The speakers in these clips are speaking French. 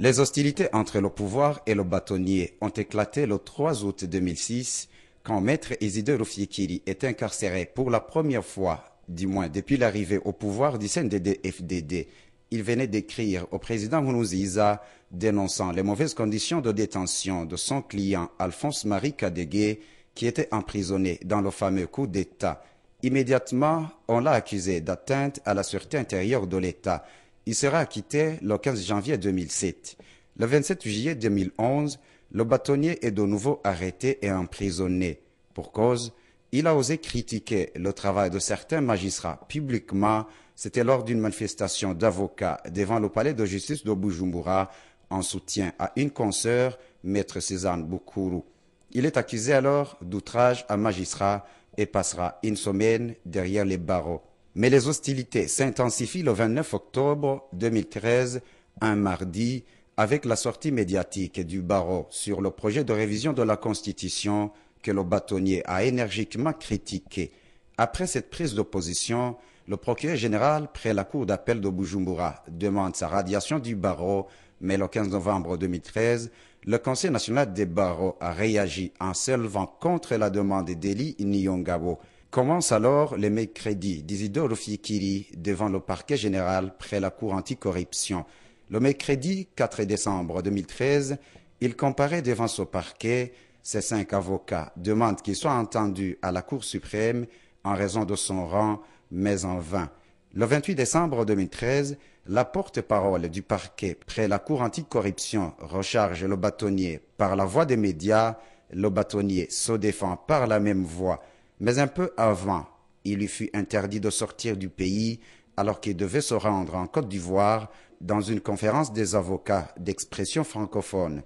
Les hostilités entre le pouvoir et le bâtonnier ont éclaté le 3 août 2006 quand maître Isidore Fiekiri est incarcéré pour la première fois, du moins depuis l'arrivée au pouvoir du CNDD-FDD. Il venait d'écrire au président Mounouziza, dénonçant les mauvaises conditions de détention de son client Alphonse-Marie Kadegué qui était emprisonné dans le fameux coup d'État. Immédiatement, on l'a accusé d'atteinte à la sûreté intérieure de l'État. Il sera acquitté le 15 janvier 2007. Le 27 juillet 2011, le bâtonnier est de nouveau arrêté et emprisonné. Pour cause, il a osé critiquer le travail de certains magistrats publiquement. C'était lors d'une manifestation d'avocats devant le palais de justice de Bujumbura en soutien à une consoeur, maître Cézanne Boukourou. Il est accusé alors d'outrage à magistrat et passera une semaine derrière les barreaux mais les hostilités s'intensifient le 29 octobre 2013, un mardi, avec la sortie médiatique du barreau sur le projet de révision de la Constitution que le bâtonnier a énergiquement critiqué. Après cette prise d'opposition, le procureur général près la cour d'appel de Bujumbura demande sa radiation du barreau, mais le 15 novembre 2013, le Conseil national des barreaux a réagi en s'élevant contre la demande d'Eli Nyongabo commence alors le mercredi d'Isidore Fikiri devant le parquet général près la cour anticorruption. Le mercredi 4 décembre 2013, il comparait devant ce parquet. Ses cinq avocats demandent qu'il soit entendu à la Cour suprême en raison de son rang, mais en vain. Le 28 décembre 2013, la porte-parole du parquet près la Cour anticorruption recharge le bâtonnier par la voie des médias. Le bâtonnier se défend par la même voie. Mais un peu avant, il lui fut interdit de sortir du pays alors qu'il devait se rendre en Côte d'Ivoire dans une conférence des avocats d'expression francophone.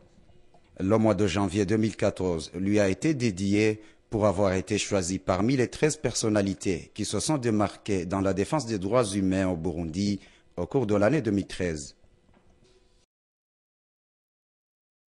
Le mois de janvier 2014 lui a été dédié pour avoir été choisi parmi les 13 personnalités qui se sont démarquées dans la défense des droits humains au Burundi au cours de l'année 2013.